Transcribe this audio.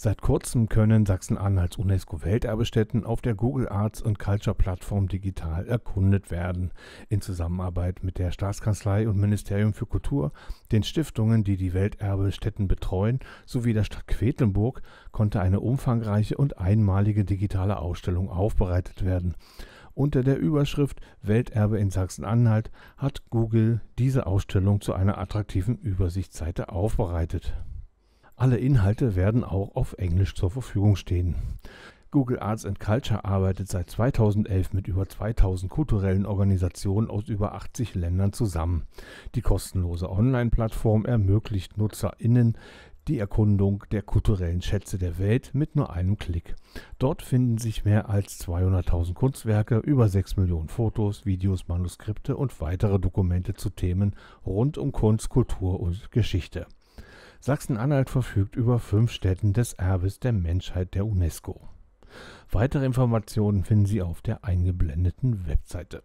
Seit kurzem können Sachsen-Anhalts UNESCO-Welterbestätten auf der Google Arts und Culture Plattform digital erkundet werden, in Zusammenarbeit mit der Staatskanzlei und Ministerium für Kultur, den Stiftungen, die die Welterbestätten betreuen, sowie der Stadt Quedlinburg konnte eine umfangreiche und einmalige digitale Ausstellung aufbereitet werden. Unter der Überschrift Welterbe in Sachsen-Anhalt hat Google diese Ausstellung zu einer attraktiven Übersichtsseite aufbereitet. Alle Inhalte werden auch auf Englisch zur Verfügung stehen. Google Arts and Culture arbeitet seit 2011 mit über 2000 kulturellen Organisationen aus über 80 Ländern zusammen. Die kostenlose Online-Plattform ermöglicht Nutzerinnen die Erkundung der kulturellen Schätze der Welt mit nur einem Klick. Dort finden sich mehr als 200.000 Kunstwerke, über 6 Millionen Fotos, Videos, Manuskripte und weitere Dokumente zu Themen rund um Kunst, Kultur und Geschichte. Sachsen-Anhalt verfügt über fünf Stätten des Erbes der Menschheit der UNESCO. Weitere Informationen finden Sie auf der eingeblendeten Webseite.